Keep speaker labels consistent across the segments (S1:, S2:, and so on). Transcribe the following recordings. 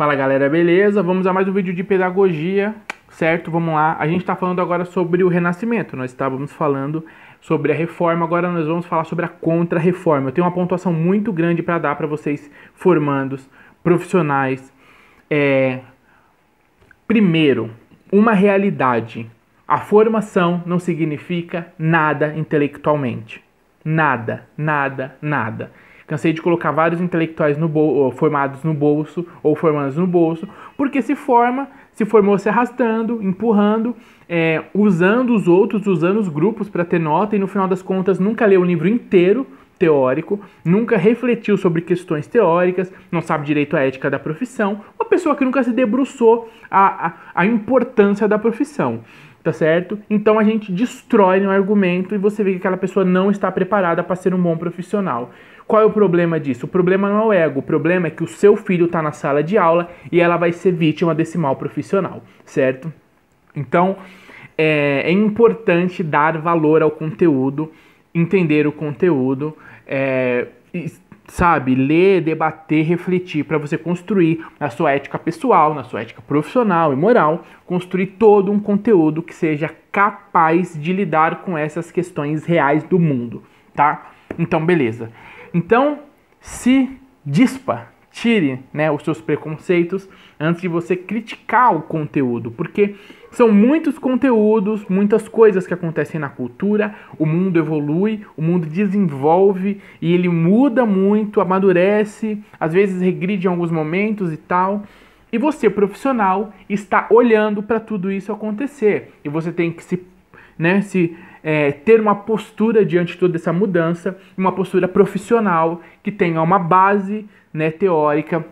S1: Fala galera, beleza? Vamos a mais um vídeo de pedagogia, certo? Vamos lá. A gente está falando agora sobre o Renascimento. Nós estávamos falando sobre a reforma, agora nós vamos falar sobre a contra-reforma. Eu tenho uma pontuação muito grande para dar para vocês, formandos, profissionais. É... Primeiro, uma realidade. A formação não significa nada intelectualmente. Nada, nada, nada. Cansei de colocar vários intelectuais no formados no bolso ou formados no bolso, porque se forma, se formou se arrastando, empurrando, é, usando os outros, usando os grupos para ter nota e no final das contas nunca leu o livro inteiro teórico, nunca refletiu sobre questões teóricas, não sabe direito a ética da profissão, uma pessoa que nunca se debruçou a, a, a importância da profissão tá certo? Então a gente destrói um argumento e você vê que aquela pessoa não está preparada para ser um bom profissional. Qual é o problema disso? O problema não é o ego, o problema é que o seu filho está na sala de aula e ela vai ser vítima desse mal profissional, certo? Então é, é importante dar valor ao conteúdo, entender o conteúdo, é, sabe, ler, debater, refletir, para você construir na sua ética pessoal, na sua ética profissional e moral, construir todo um conteúdo que seja capaz de lidar com essas questões reais do mundo, tá? Então, beleza. Então, se dispa, tire né, os seus preconceitos antes de você criticar o conteúdo, porque são muitos conteúdos, muitas coisas que acontecem na cultura, o mundo evolui, o mundo desenvolve e ele muda muito, amadurece, às vezes regride em alguns momentos e tal. E você, profissional, está olhando para tudo isso acontecer. E você tem que se, né, se é, ter uma postura diante de toda essa mudança, uma postura profissional que tenha uma base né, teórica,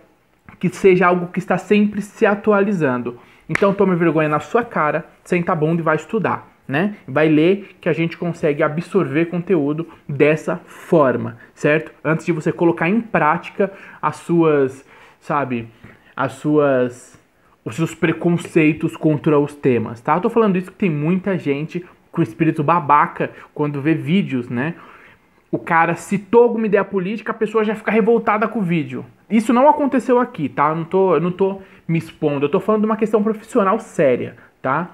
S1: que seja algo que está sempre se atualizando. Então tome vergonha na sua cara, senta a bunda e vai estudar. Né? Vai ler que a gente consegue absorver conteúdo dessa forma, certo? Antes de você colocar em prática as suas, sabe, as suas os seus preconceitos contra os temas, tá? Eu tô falando isso que tem muita gente com espírito babaca quando vê vídeos, né? O cara citou alguma ideia política, a pessoa já fica revoltada com o vídeo. Isso não aconteceu aqui, tá? Eu não tô, eu não tô me expondo, eu tô falando de uma questão profissional séria, tá?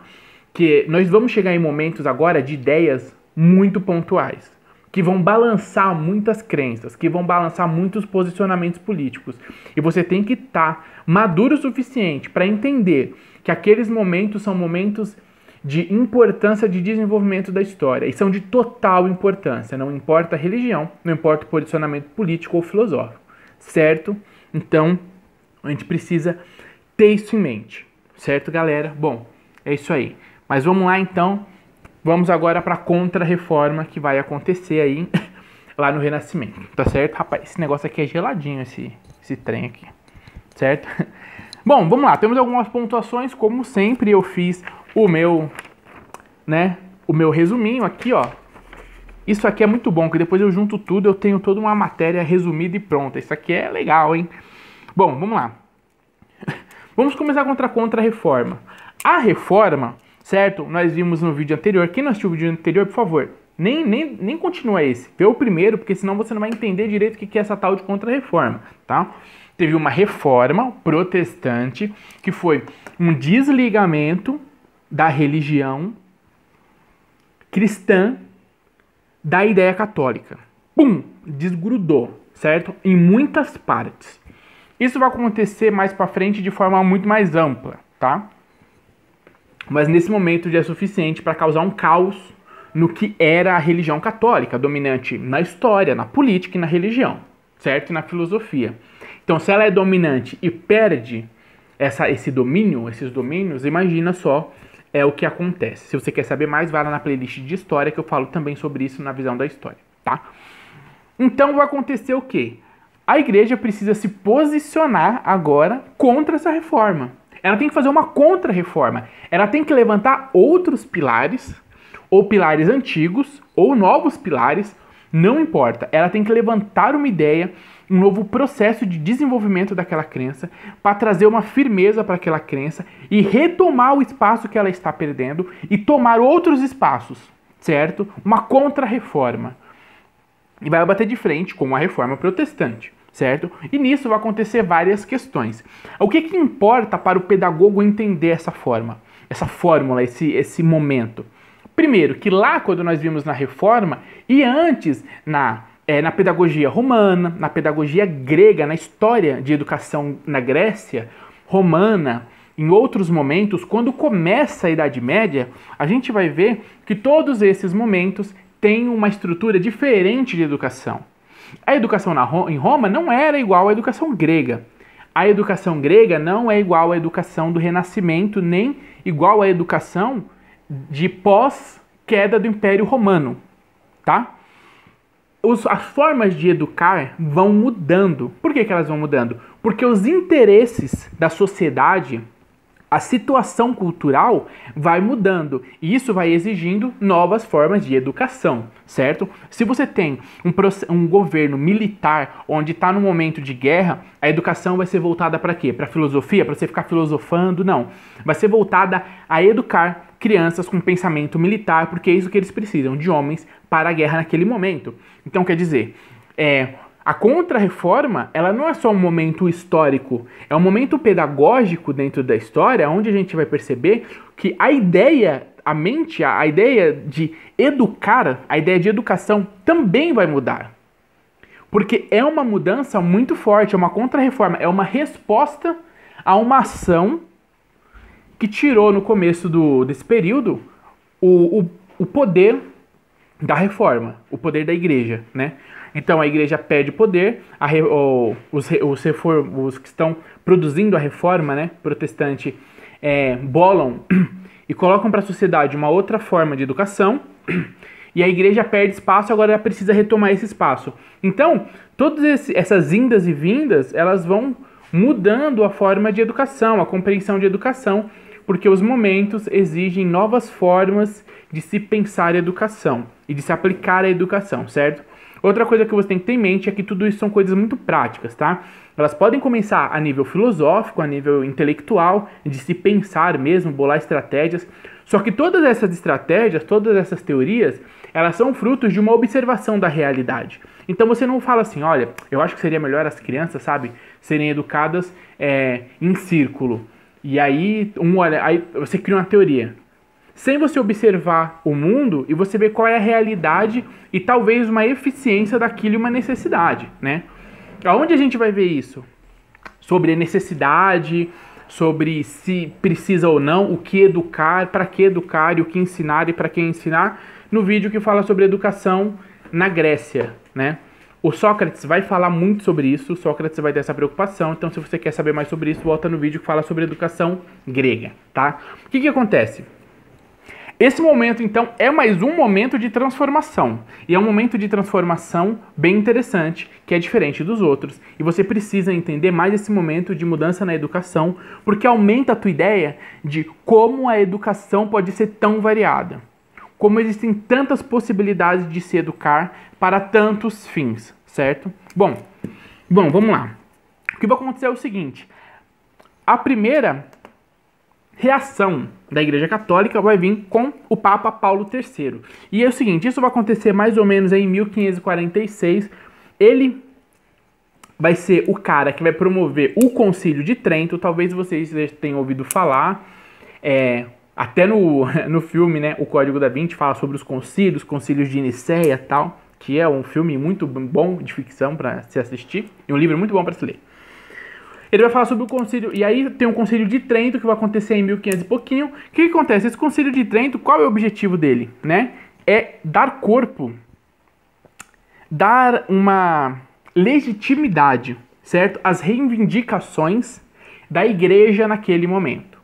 S1: Que nós vamos chegar em momentos agora de ideias muito pontuais, que vão balançar muitas crenças, que vão balançar muitos posicionamentos políticos. E você tem que estar tá maduro o suficiente para entender que aqueles momentos são momentos de importância de desenvolvimento da história e são de total importância, não importa a religião, não importa o posicionamento político ou filosófico certo? Então, a gente precisa ter isso em mente, certo, galera? Bom, é isso aí. Mas vamos lá então. Vamos agora para a contra-reforma que vai acontecer aí lá no Renascimento, tá certo? Rapaz, esse negócio aqui é geladinho esse esse trem aqui. Certo? Bom, vamos lá. Temos algumas pontuações, como sempre eu fiz o meu, né, o meu resuminho aqui, ó. Isso aqui é muito bom, que depois eu junto tudo, eu tenho toda uma matéria resumida e pronta. Isso aqui é legal, hein? Bom, vamos lá. Vamos começar contra a contra-reforma. A reforma, certo? Nós vimos no vídeo anterior. Quem não assistiu o vídeo anterior, por favor, nem, nem, nem continua esse. Vê o primeiro, porque senão você não vai entender direito o que é essa tal de contra-reforma, tá? Teve uma reforma protestante, que foi um desligamento da religião cristã da ideia católica. Pum, desgrudou, certo? Em muitas partes. Isso vai acontecer mais para frente de forma muito mais ampla, tá? Mas nesse momento já é suficiente para causar um caos no que era a religião católica, dominante na história, na política e na religião, certo? E na filosofia. Então, se ela é dominante e perde essa, esse domínio, esses domínios, imagina só é o que acontece. Se você quer saber mais, vá lá na playlist de história que eu falo também sobre isso na visão da história, tá? Então vai acontecer o quê? A igreja precisa se posicionar agora contra essa reforma. Ela tem que fazer uma contra-reforma. Ela tem que levantar outros pilares, ou pilares antigos, ou novos pilares, não importa, ela tem que levantar uma ideia, um novo processo de desenvolvimento daquela crença, para trazer uma firmeza para aquela crença e retomar o espaço que ela está perdendo e tomar outros espaços, certo? Uma contra-reforma. E vai bater de frente com a reforma protestante certo? E nisso vai acontecer várias questões. O que, que importa para o pedagogo entender essa forma, essa fórmula, esse, esse momento? Primeiro, que lá quando nós vimos na reforma e antes na é, na pedagogia romana, na pedagogia grega, na história de educação na Grécia romana, em outros momentos, quando começa a Idade Média, a gente vai ver que todos esses momentos têm uma estrutura diferente de educação. A educação em Roma não era igual à educação grega. A educação grega não é igual à educação do Renascimento, nem igual à educação de pós-queda do Império Romano, tá? Os, as formas de educar vão mudando. Por que, que elas vão mudando? Porque os interesses da sociedade, a situação cultural vai mudando e isso vai exigindo novas formas de educação, certo? Se você tem um, um governo militar onde está no momento de guerra, a educação vai ser voltada para quê? Para filosofia? Para você ficar filosofando? Não. Vai ser voltada a educar crianças com pensamento militar, porque é isso que eles precisam, de homens para a guerra naquele momento. Então, quer dizer, é, a contra-reforma, ela não é só um momento histórico, é um momento pedagógico dentro da história, onde a gente vai perceber que a ideia, a mente, a, a ideia de educar, a ideia de educação também vai mudar. Porque é uma mudança muito forte, é uma contra-reforma, é uma resposta a uma ação que tirou no começo do, desse período o, o, o poder da reforma, o poder da igreja, né? Então a igreja perde poder, a, os, os, reform, os que estão produzindo a reforma, né, protestante, é, bolam e colocam para a sociedade uma outra forma de educação e a igreja perde espaço, agora ela precisa retomar esse espaço. Então, todas essas indas e vindas, elas vão mudando a forma de educação, a compreensão de educação, porque os momentos exigem novas formas de se pensar a educação e de se aplicar a educação, certo? Outra coisa que você tem que ter em mente é que tudo isso são coisas muito práticas, tá? Elas podem começar a nível filosófico, a nível intelectual, de se pensar mesmo, bolar estratégias. Só que todas essas estratégias, todas essas teorias, elas são frutos de uma observação da realidade. Então você não fala assim, olha, eu acho que seria melhor as crianças, sabe, serem educadas é, em círculo. E aí, um aí você cria uma teoria. Sem você observar o mundo e você ver qual é a realidade e talvez uma eficiência daquilo e uma necessidade, né? Aonde a gente vai ver isso? Sobre a necessidade, sobre se precisa ou não, o que educar, para que educar e o que ensinar e para quem ensinar, no vídeo que fala sobre educação na Grécia, né? O Sócrates vai falar muito sobre isso, o Sócrates vai ter essa preocupação, então se você quer saber mais sobre isso, volta no vídeo que fala sobre educação grega, tá? O que, que acontece? Esse momento, então, é mais um momento de transformação. E é um momento de transformação bem interessante, que é diferente dos outros. E você precisa entender mais esse momento de mudança na educação, porque aumenta a tua ideia de como a educação pode ser tão variada como existem tantas possibilidades de se educar para tantos fins, certo? Bom, bom, vamos lá. O que vai acontecer é o seguinte: a primeira reação da Igreja Católica vai vir com o Papa Paulo III. E é o seguinte, isso vai acontecer mais ou menos em 1546. Ele vai ser o cara que vai promover o Concílio de Trento. Talvez vocês tenham ouvido falar. É, até no, no filme, né, o Código da Vinci fala sobre os concílios, concílios de Nicéia tal, que é um filme muito bom de ficção para se assistir e um livro muito bom para se ler. Ele vai falar sobre o concílio, e aí tem um concílio de Trento que vai acontecer em 1500 e pouquinho. O que, que acontece? Esse concílio de Trento, qual é o objetivo dele, né? É dar corpo, dar uma legitimidade, certo? Às reivindicações da igreja naquele momento.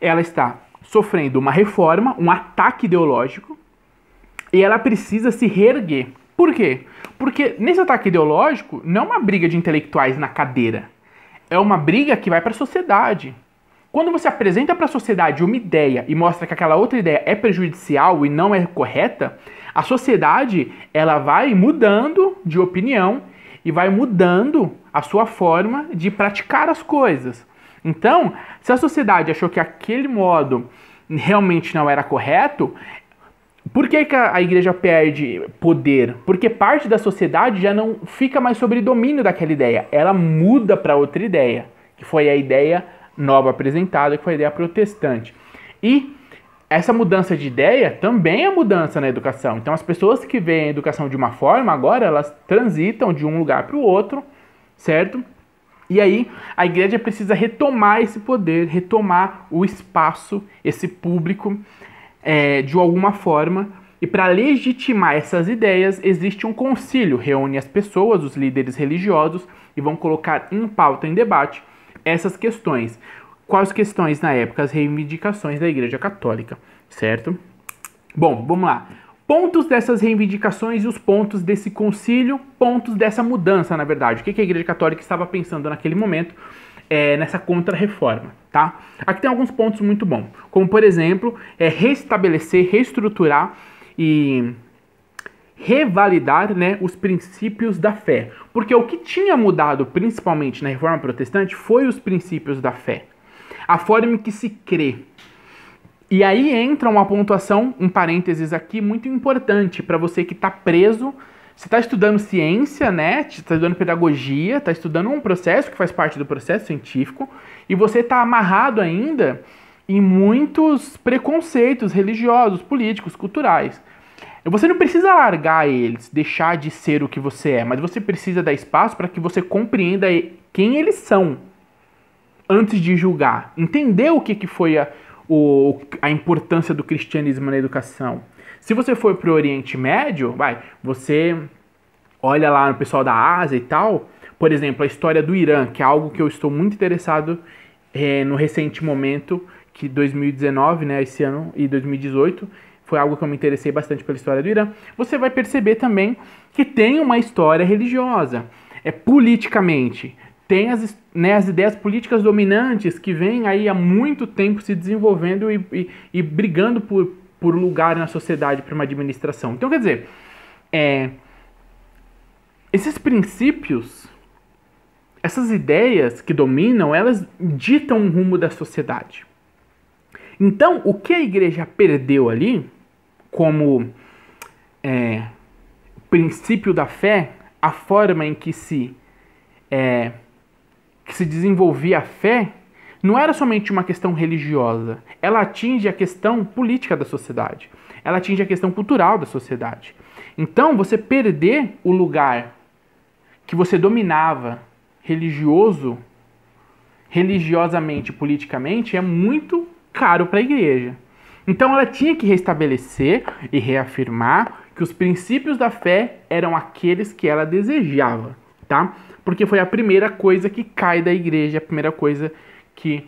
S1: Ela está sofrendo uma reforma, um ataque ideológico, e ela precisa se reerguer. Por quê? Porque nesse ataque ideológico não é uma briga de intelectuais na cadeira. É uma briga que vai para a sociedade. Quando você apresenta para a sociedade uma ideia e mostra que aquela outra ideia é prejudicial e não é correta, a sociedade ela vai mudando de opinião e vai mudando a sua forma de praticar as coisas. Então, se a sociedade achou que aquele modo realmente não era correto, por que, que a igreja perde poder? Porque parte da sociedade já não fica mais sobre domínio daquela ideia, ela muda para outra ideia, que foi a ideia nova apresentada, que foi a ideia protestante. E essa mudança de ideia também é mudança na educação. Então, as pessoas que veem a educação de uma forma, agora elas transitam de um lugar para o outro, certo? E aí a igreja precisa retomar esse poder, retomar o espaço, esse público, é, de alguma forma. E para legitimar essas ideias, existe um concílio, reúne as pessoas, os líderes religiosos, e vão colocar em pauta, em debate, essas questões. Quais questões na época? As reivindicações da Igreja Católica, certo? Bom, vamos lá pontos dessas reivindicações e os pontos desse concílio, pontos dessa mudança, na verdade. O que a Igreja Católica estava pensando naquele momento é, nessa contra-reforma, tá? Aqui tem alguns pontos muito bons, como por exemplo, é restabelecer, reestruturar e revalidar né, os princípios da fé. Porque o que tinha mudado principalmente na reforma protestante foi os princípios da fé. A forma em que se crê, e aí entra uma pontuação, um parênteses aqui, muito importante para você que está preso. Você está estudando ciência, né? Está estudando pedagogia, está estudando um processo que faz parte do processo científico, e você está amarrado ainda em muitos preconceitos religiosos, políticos, culturais. Você não precisa largar eles, deixar de ser o que você é, mas você precisa dar espaço para que você compreenda quem eles são antes de julgar. Entender o que, que foi a, o, a importância do cristianismo na educação. Se você for para o Oriente Médio, vai, você olha lá no pessoal da Ásia e tal, por exemplo, a história do Irã, que é algo que eu estou muito interessado é, no recente momento, que 2019, né, esse ano, e 2018, foi algo que eu me interessei bastante pela história do Irã. Você vai perceber também que tem uma história religiosa, é politicamente, tem as, né, as ideias políticas dominantes que vêm aí há muito tempo se desenvolvendo e, e, e brigando por, por lugar na sociedade para uma administração. Então, quer dizer, é, esses princípios, essas ideias que dominam, elas ditam o rumo da sociedade. Então, o que a igreja perdeu ali, como é, princípio da fé, a forma em que se é, que se desenvolvia a fé não era somente uma questão religiosa, ela atinge a questão política da sociedade, ela atinge a questão cultural da sociedade. Então, você perder o lugar que você dominava religioso, religiosamente, politicamente, é muito caro para a igreja. Então, ela tinha que restabelecer e reafirmar que os princípios da fé eram aqueles que ela desejava, tá? porque foi a primeira coisa que cai da igreja, a primeira coisa que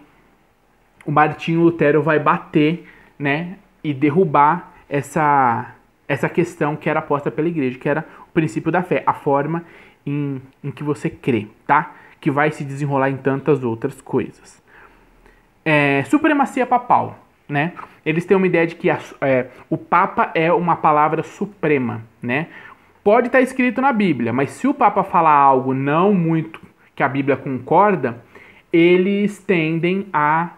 S1: o Martinho Lutero vai bater, né, e derrubar essa essa questão que era posta pela igreja, que era o princípio da fé, a forma em, em que você crê, tá? Que vai se desenrolar em tantas outras coisas. É, supremacia papal, né? Eles têm uma ideia de que a, é, o Papa é uma palavra suprema, né? Pode estar escrito na Bíblia, mas se o Papa falar algo não muito que a Bíblia concorda, eles tendem a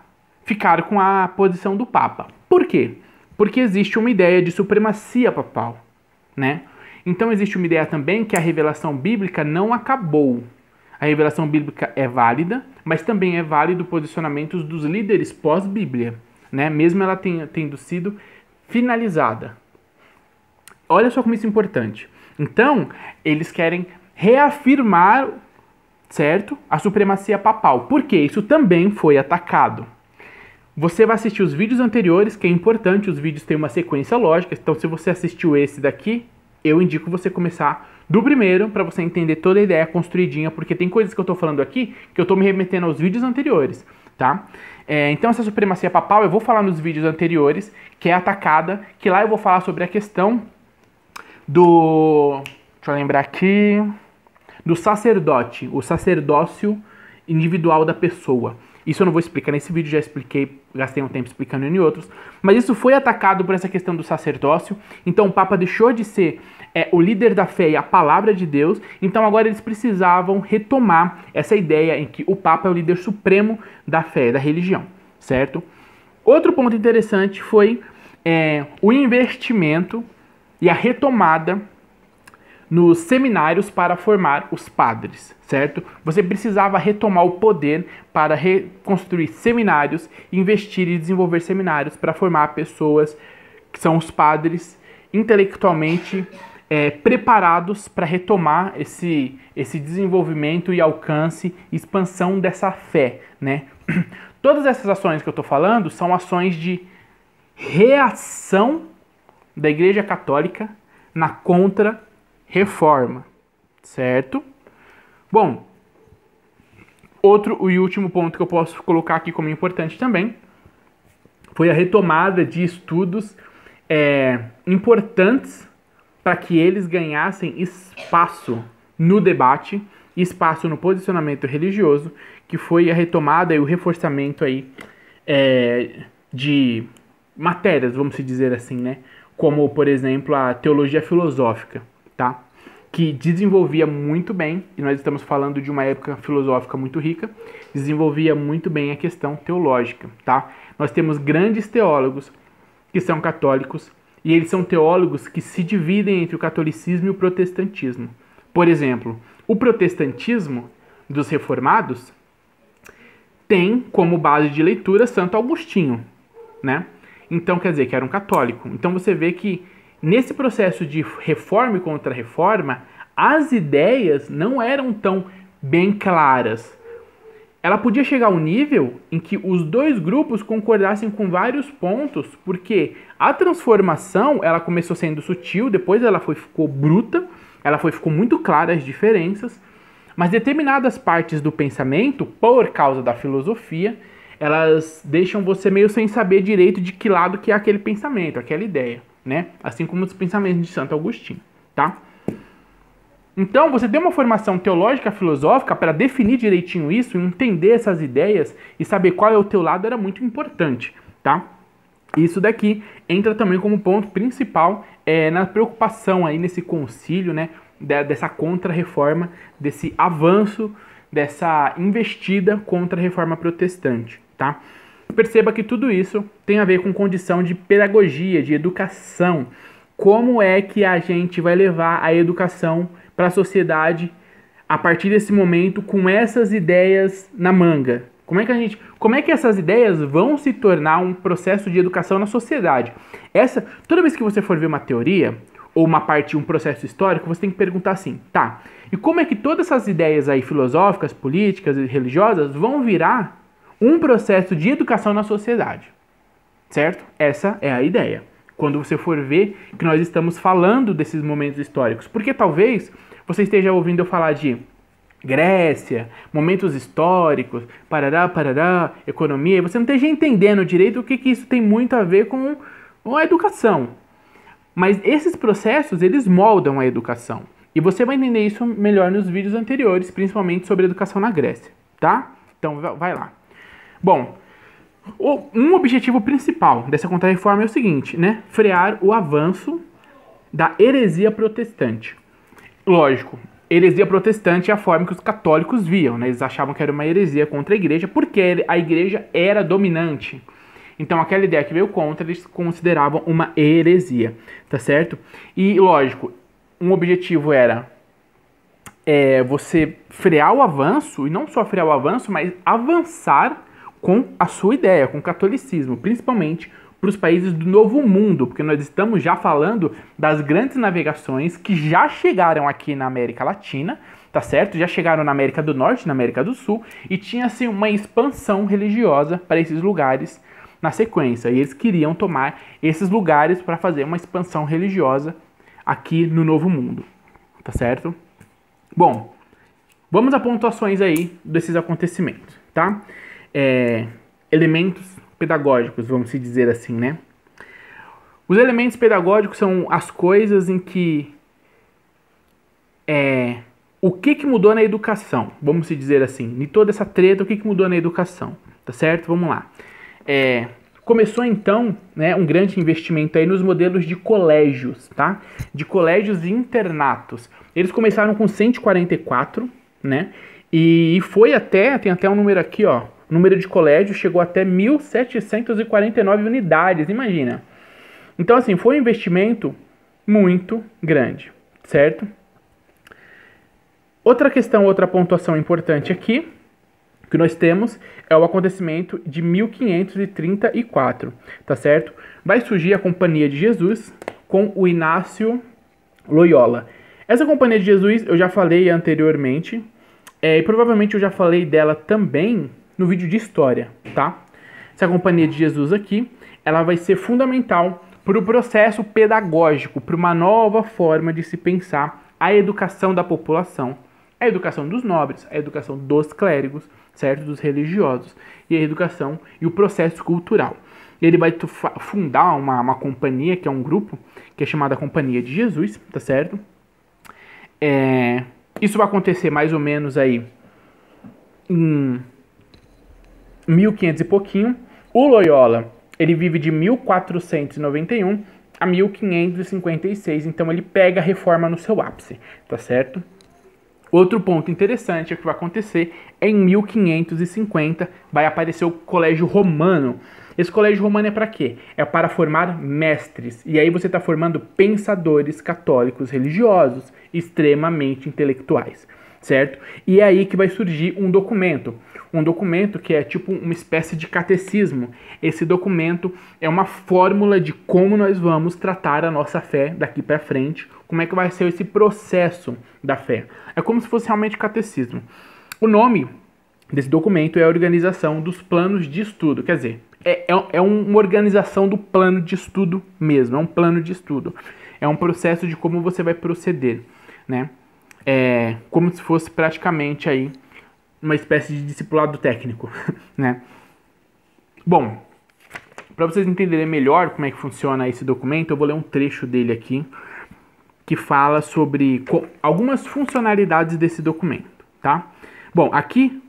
S1: ficar com a posição do Papa. Por quê? Porque existe uma ideia de supremacia papal, né? Então existe uma ideia também que a revelação bíblica não acabou. A revelação bíblica é válida, mas também é válido posicionamentos dos líderes pós-Bíblia, né? Mesmo ela tenha, tendo sido finalizada. Olha só como isso é importante. Então, eles querem reafirmar, certo, a supremacia papal, porque isso também foi atacado. Você vai assistir os vídeos anteriores, que é importante, os vídeos têm uma sequência lógica, então se você assistiu esse daqui, eu indico você começar do primeiro para você entender toda a ideia construidinha, porque tem coisas que eu estou falando aqui que eu estou me remetendo aos vídeos anteriores, tá? É, então essa supremacia papal eu vou falar nos vídeos anteriores, que é atacada, que lá eu vou falar sobre a questão do. Deixa eu lembrar aqui. Do sacerdote, o sacerdócio individual da pessoa. Isso eu não vou explicar nesse vídeo, já expliquei, gastei um tempo explicando em outros. Mas isso foi atacado por essa questão do sacerdócio. Então o Papa deixou de ser é, o líder da fé e a palavra de Deus. Então agora eles precisavam retomar essa ideia em que o Papa é o líder supremo da fé, da religião, certo? Outro ponto interessante foi é, o investimento e a retomada nos seminários para formar os padres, certo? Você precisava retomar o poder para reconstruir seminários, investir e desenvolver seminários para formar pessoas que são os padres intelectualmente é, preparados para retomar esse, esse desenvolvimento e alcance, expansão dessa fé, né? Todas essas ações que eu estou falando são ações de reação da Igreja Católica na contra-reforma, certo? Bom, outro e último ponto que eu posso colocar aqui como importante também foi a retomada de estudos é, importantes para que eles ganhassem espaço no debate, espaço no posicionamento religioso, que foi a retomada e o reforçamento aí é, de matérias, vamos dizer assim, né? como por exemplo a teologia filosófica, tá? que desenvolvia muito bem, e nós estamos falando de uma época filosófica muito rica, desenvolvia muito bem a questão teológica, tá? Nós temos grandes teólogos que são católicos, e eles são teólogos que se dividem entre o catolicismo e o protestantismo. Por exemplo, o protestantismo dos reformados tem como base de leitura Santo Agostinho, né? Então quer dizer que era um católico. Então você vê que nesse processo de reforma e contra-reforma, as ideias não eram tão bem claras. Ela podia chegar ao nível em que os dois grupos concordassem com vários pontos, porque a transformação ela começou sendo sutil, depois ela foi, ficou bruta, ela foi, ficou muito clara as diferenças, mas determinadas partes do pensamento, por causa da filosofia, elas deixam você meio sem saber direito de que lado que é aquele pensamento, aquela ideia, né? Assim como os pensamentos de Santo Agostinho, tá? Então, você tem uma formação teológica, filosófica para definir direitinho isso, entender essas ideias e saber qual é o teu lado era muito importante, tá? Isso daqui entra também como ponto principal é, na preocupação aí nesse concílio, né? dessa contra-reforma, desse avanço, dessa investida contra a reforma protestante tá? Perceba que tudo isso tem a ver com condição de pedagogia, de educação. Como é que a gente vai levar a educação para a sociedade a partir desse momento com essas ideias na manga? Como é que a gente, como é que essas ideias vão se tornar um processo de educação na sociedade? Essa, toda vez que você for ver uma teoria ou uma parte, um processo histórico, você tem que perguntar assim, tá? E como é que todas essas ideias aí filosóficas, políticas e religiosas vão virar um processo de educação na sociedade. Certo? Essa é a ideia. Quando você for ver que nós estamos falando desses momentos históricos, porque talvez você esteja ouvindo eu falar de Grécia, momentos históricos, parará, parará, economia, e você não esteja entendendo direito o que, que isso tem muito a ver com, com a educação. Mas esses processos, eles moldam a educação. E você vai entender isso melhor nos vídeos anteriores, principalmente sobre educação na Grécia, tá? Então vai lá. Bom, um objetivo principal dessa contra-reforma é o seguinte, né? Frear o avanço da heresia protestante. Lógico, heresia protestante é a forma que os católicos viam, né? Eles achavam que era uma heresia contra a igreja, porque a igreja era dominante. Então, aquela ideia que veio contra, eles consideravam uma heresia, tá certo? E, lógico, um objetivo era é, você frear o avanço, e não só frear o avanço, mas avançar com a sua ideia, com o catolicismo, principalmente para os países do Novo Mundo, porque nós estamos já falando das grandes navegações que já chegaram aqui na América Latina, tá certo? Já chegaram na América do Norte, na América do Sul, e tinha-se assim, uma expansão religiosa para esses lugares na sequência, e eles queriam tomar esses lugares para fazer uma expansão religiosa aqui no Novo Mundo, tá certo? Bom, vamos a pontuações aí desses acontecimentos, tá? é, elementos pedagógicos, vamos se dizer assim, né? Os elementos pedagógicos são as coisas em que é, o que, que mudou na educação, vamos se dizer assim, de toda essa treta, o que, que mudou na educação, tá certo? Vamos lá. É, começou então né, um grande investimento aí nos modelos de colégios, tá? De colégios e internatos. Eles começaram com 144, né? E foi até, tem até um número aqui, ó, o número de colégios chegou até 1.749 unidades, imagina. Então, assim, foi um investimento muito grande, certo? Outra questão, outra pontuação importante aqui que nós temos é o acontecimento de 1534, tá certo? Vai surgir a Companhia de Jesus com o Inácio Loyola. Essa Companhia de Jesus eu já falei anteriormente, é, e provavelmente eu já falei dela também no vídeo de história, tá? Essa companhia de Jesus aqui, ela vai ser fundamental para o processo pedagógico, para uma nova forma de se pensar a educação da população, a educação dos nobres, a educação dos clérigos, certo, dos religiosos e a educação e o processo cultural. Ele vai fundar uma, uma companhia que é um grupo que é chamada Companhia de Jesus, tá certo? É, isso vai acontecer mais ou menos aí em 1.500 e pouquinho. O Loyola, ele vive de 1491 a 1556, então ele pega a reforma no seu ápice, tá certo? Outro ponto interessante é que vai acontecer é em 1550 vai aparecer o Colégio Romano. Esse colégio romano é para quê? É para formar mestres. E aí você está formando pensadores católicos religiosos extremamente intelectuais, certo? E é aí que vai surgir um documento um documento que é tipo uma espécie de catecismo. Esse documento é uma fórmula de como nós vamos tratar a nossa fé daqui para frente, como é que vai ser esse processo da fé. É como se fosse realmente catecismo. O nome desse documento é a Organização dos Planos de Estudo, quer dizer, é, é, é uma organização do plano de estudo mesmo, é um plano de estudo. É um processo de como você vai proceder, né? É como se fosse praticamente aí uma espécie de discipulado técnico, né? Bom, para vocês entenderem melhor como é que funciona esse documento, eu vou ler um trecho dele aqui que fala sobre algumas funcionalidades desse documento, tá? Bom, aqui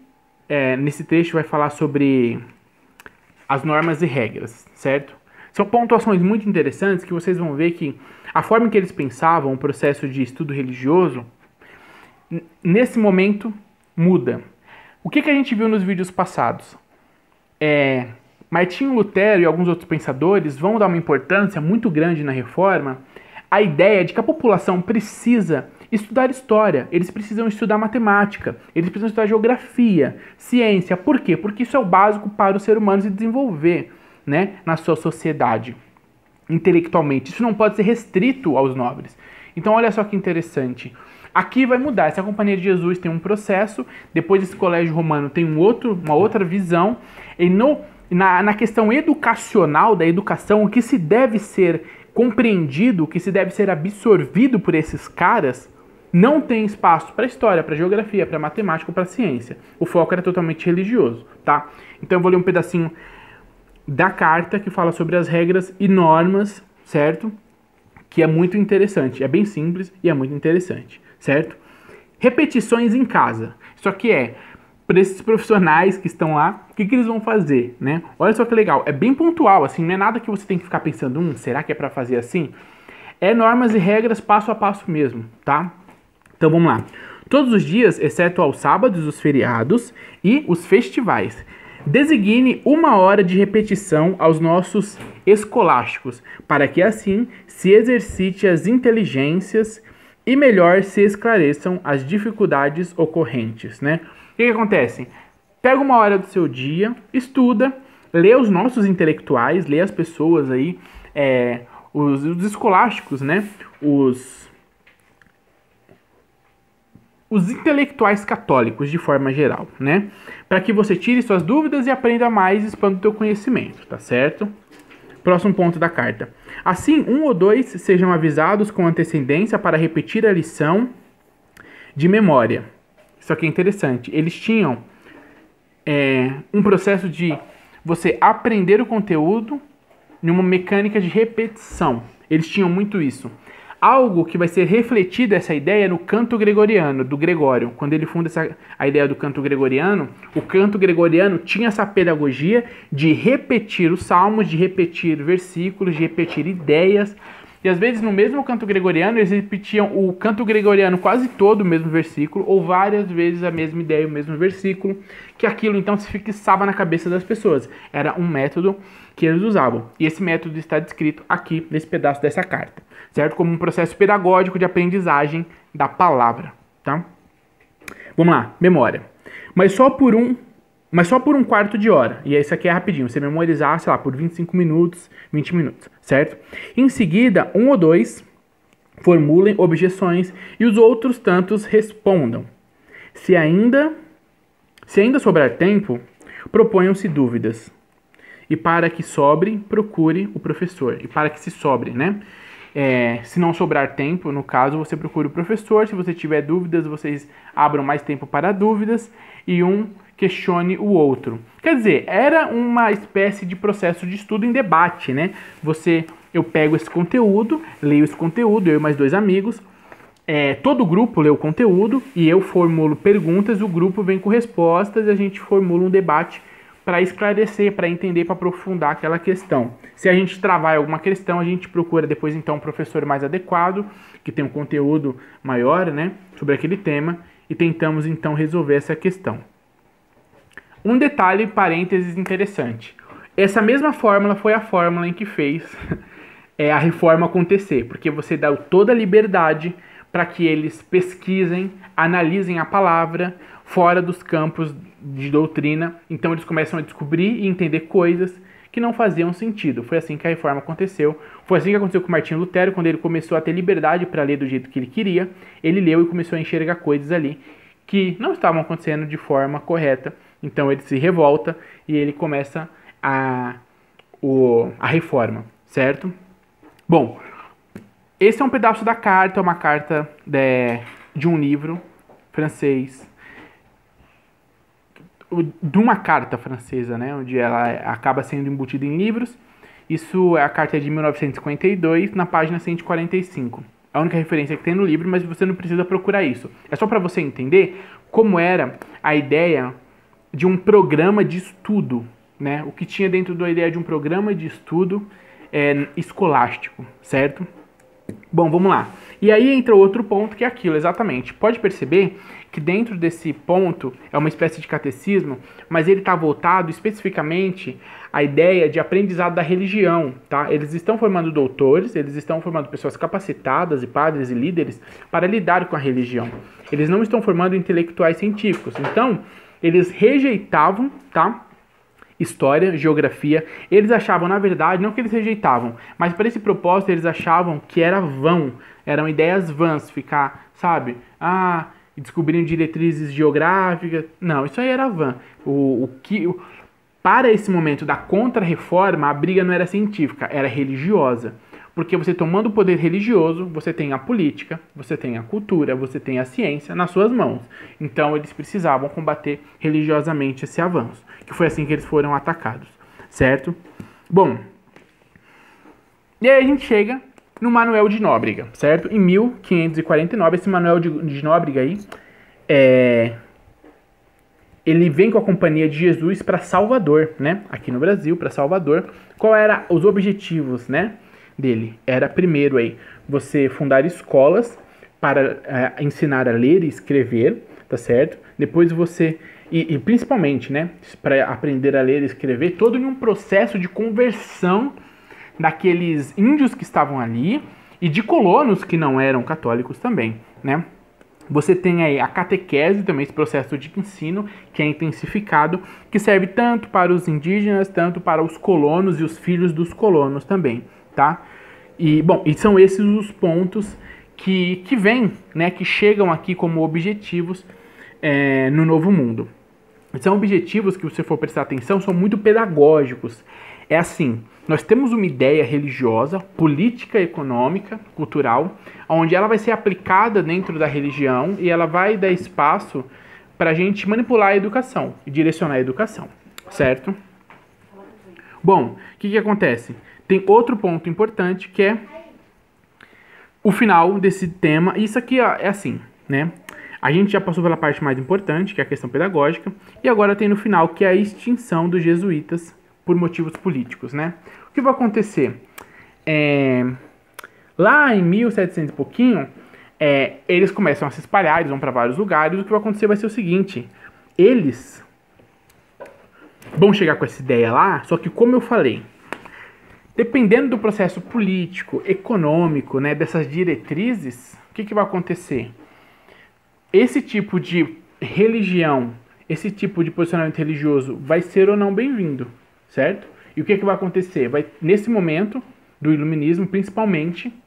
S1: é, nesse trecho vai falar sobre as normas e regras, certo? São pontuações muito interessantes que vocês vão ver que a forma que eles pensavam o processo de estudo religioso nesse momento muda. O que, que a gente viu nos vídeos passados? É, Martinho Lutero e alguns outros pensadores vão dar uma importância muito grande na reforma à ideia de que a população precisa estudar história, eles precisam estudar matemática, eles precisam estudar geografia, ciência. Por quê? Porque isso é o básico para o ser humano se desenvolver né, na sua sociedade intelectualmente. Isso não pode ser restrito aos nobres. Então, olha só que interessante. Aqui vai mudar. Essa Companhia de Jesus tem um processo, depois esse colégio romano tem um outro, uma outra visão. E no, na, na questão educacional, da educação, o que se deve ser compreendido, o que se deve ser absorvido por esses caras, não tem espaço para história, para geografia, para matemática ou para ciência. O foco era totalmente religioso, tá? Então eu vou ler um pedacinho da carta que fala sobre as regras e normas, certo? Que é muito interessante, é bem simples e é muito interessante certo? Repetições em casa. Isso aqui é para esses profissionais que estão lá, o que, que eles vão fazer, né? Olha só que legal, é bem pontual, assim, não é nada que você tem que ficar pensando, hum, será que é para fazer assim? É normas e regras passo a passo mesmo, tá? Então vamos lá. Todos os dias, exceto aos sábados, os feriados e os festivais. Designe uma hora de repetição aos nossos escolásticos, para que assim se exercite as inteligências e melhor se esclareçam as dificuldades ocorrentes, né? O que, que acontece? Pega uma hora do seu dia, estuda, lê os nossos intelectuais, lê as pessoas aí, é, os, os escolásticos, né? Os, os intelectuais católicos de forma geral, né? Para que você tire suas dúvidas e aprenda mais expandindo o seu conhecimento, tá certo? Próximo ponto da carta. Assim, um ou dois sejam avisados com antecedência para repetir a lição de memória. Isso aqui é interessante. Eles tinham é, um processo de você aprender o conteúdo numa mecânica de repetição. Eles tinham muito isso algo que vai ser refletida essa ideia no canto gregoriano, do Gregório. Quando ele funda essa, a ideia do canto gregoriano, o canto gregoriano tinha essa pedagogia de repetir os salmos, de repetir versículos, de repetir ideias, e às vezes no mesmo canto gregoriano eles repetiam o canto gregoriano quase todo o mesmo versículo, ou várias vezes a mesma ideia, o mesmo versículo, que aquilo então se fixava na cabeça das pessoas. Era um método que eles usavam. E esse método está descrito aqui nesse pedaço dessa carta, certo? Como um processo pedagógico de aprendizagem da palavra, tá? Vamos lá, memória. Mas só por um mas só por um quarto de hora. E isso aqui é rapidinho. Você memorizar, sei lá, por 25 minutos, 20 minutos certo? Em seguida, um ou dois formulem objeções e os outros tantos respondam. Se ainda, se ainda sobrar tempo, proponham-se dúvidas. E para que sobre, procure o professor. E para que se sobre, né? É, se não sobrar tempo, no caso, você procure o professor. Se você tiver dúvidas, vocês abram mais tempo para dúvidas. E um questione o outro. Quer dizer, era uma espécie de processo de estudo em debate, né? Você, eu pego esse conteúdo, leio esse conteúdo, eu e mais dois amigos, é, todo o grupo lê o conteúdo e eu formulo perguntas, o grupo vem com respostas e a gente formula um debate para esclarecer, para entender, para aprofundar aquela questão. Se a gente travar alguma questão, a gente procura depois então um professor mais adequado, que tem um conteúdo maior, né, sobre aquele tema, e tentamos então resolver essa questão. Um detalhe, parênteses interessante. Essa mesma fórmula foi a fórmula em que fez é, a reforma acontecer, porque você dá toda a liberdade para que eles pesquisem, analisem a palavra fora dos campos de doutrina. Então eles começam a descobrir e entender coisas que não faziam sentido. Foi assim que a reforma aconteceu. Foi assim que aconteceu com Martinho Lutero, quando ele começou a ter liberdade para ler do jeito que ele queria. Ele leu e começou a enxergar coisas ali que não estavam acontecendo de forma correta então ele se revolta e ele começa a, o, a reforma, certo? Bom, esse é um pedaço da carta, é uma carta de, é, de um livro francês de uma carta francesa, né, onde ela acaba sendo embutida em livros. Isso é a carta de 1952, na página 145. A única referência que tem no livro, mas você não precisa procurar isso. É só para você entender como era a ideia de um programa de estudo, né? O que tinha dentro da ideia de um programa de estudo é, escolástico, certo? Bom, vamos lá. E aí entra outro ponto que é aquilo, exatamente. Pode perceber que dentro desse ponto é uma espécie de catecismo, mas ele está voltado especificamente à ideia de aprendizado da religião, tá? Eles estão formando doutores, eles estão formando pessoas capacitadas e padres e líderes para lidar com a religião. Eles não estão formando intelectuais científicos. Então, eles rejeitavam, tá? História, geografia. Eles achavam, na verdade, não que eles rejeitavam, mas para esse propósito eles achavam que era vão, eram ideias vãs, ficar, sabe? Ah, descobrindo diretrizes geográficas. Não, isso aí era vã. O, o que o, para esse momento da contra-reforma, a briga não era científica, era religiosa. Porque você tomando o poder religioso, você tem a política, você tem a cultura, você tem a ciência nas suas mãos. Então eles precisavam combater religiosamente esse avanço, que foi assim que eles foram atacados, certo? Bom, e aí a gente chega no Manuel de Nóbrega, certo? Em 1549, esse Manuel de, Nóbrega aí, é, ele vem com a companhia de Jesus para Salvador, né? Aqui no Brasil, para Salvador. Qual era os objetivos, né? dele era primeiro aí você fundar escolas para é, ensinar a ler e escrever, tá certo? Depois você e, e principalmente, né, para aprender a ler e escrever, todo em um processo de conversão daqueles índios que estavam ali e de colonos que não eram católicos também, né? Você tem aí a catequese, também esse processo de ensino que é intensificado, que serve tanto para os indígenas, tanto para os colonos e os filhos dos colonos também tá? E bom, e são esses os pontos que que vêm, né, que chegam aqui como objetivos é, no novo mundo. São objetivos que, se você for prestar atenção, são muito pedagógicos. É assim, nós temos uma ideia religiosa, política, econômica, cultural, onde ela vai ser aplicada dentro da religião e ela vai dar espaço para a gente manipular a educação e direcionar a educação, certo? Bom, o que, que acontece? Tem outro ponto importante que é o final desse tema. Isso aqui ó, é, é assim, né? A gente já passou pela parte mais importante, que é a questão pedagógica, e agora tem no final que é a extinção dos jesuítas por motivos políticos, né? O que vai acontecer? É... Lá em 1700 e pouquinho, é, eles começam a se espalhar, eles vão para vários lugares. O que vai acontecer vai ser o seguinte: eles vão chegar com essa ideia lá, só que como eu falei, Dependendo do processo político, econômico, né, dessas diretrizes, o que, que vai acontecer? Esse tipo de religião, esse tipo de posicionamento religioso vai ser ou não bem-vindo, certo? E o que, que vai acontecer? Vai, nesse momento do iluminismo, principalmente,